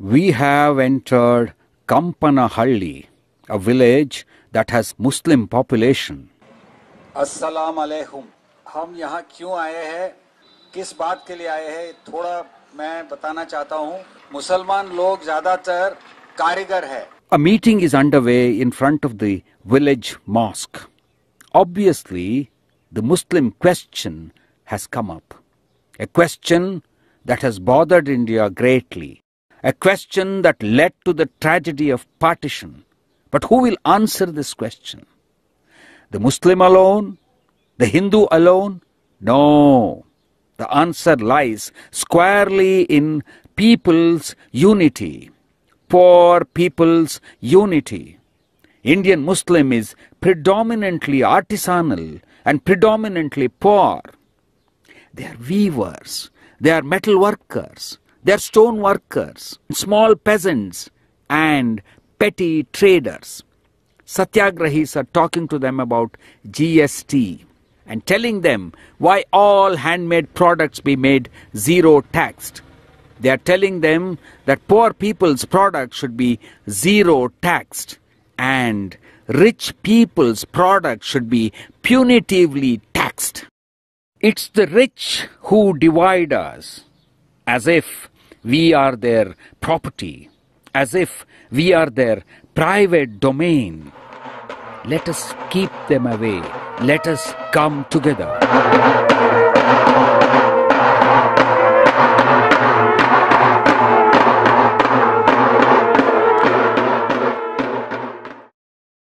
we have entered Kampanahalli, a village that has Muslim population. Assalamu alaikum. हम यहाँ क्यों आए हैं किस बात के लिए आए हैं थोड़ा मैं बताना चाहता हूँ मुसलमान लोग ज़्यादातर कारीगर है A meeting is underway in front of the village mosque. Obviously, the Muslim question has come up. A question that has bothered India greatly a question that led to the tragedy of partition. But who will answer this question? The Muslim alone? The Hindu alone? No. The answer lies squarely in people's unity. Poor people's unity. Indian Muslim is predominantly artisanal and predominantly poor. They are weavers. They are metal workers. They are stone workers, small peasants, and petty traders. Satyagrahis are talking to them about GST and telling them why all handmade products be made zero taxed. They are telling them that poor people's products should be zero taxed and rich people's products should be punitively taxed. It's the rich who divide us as if we are their property, as if we are their private domain. Let us keep them away. Let us come together.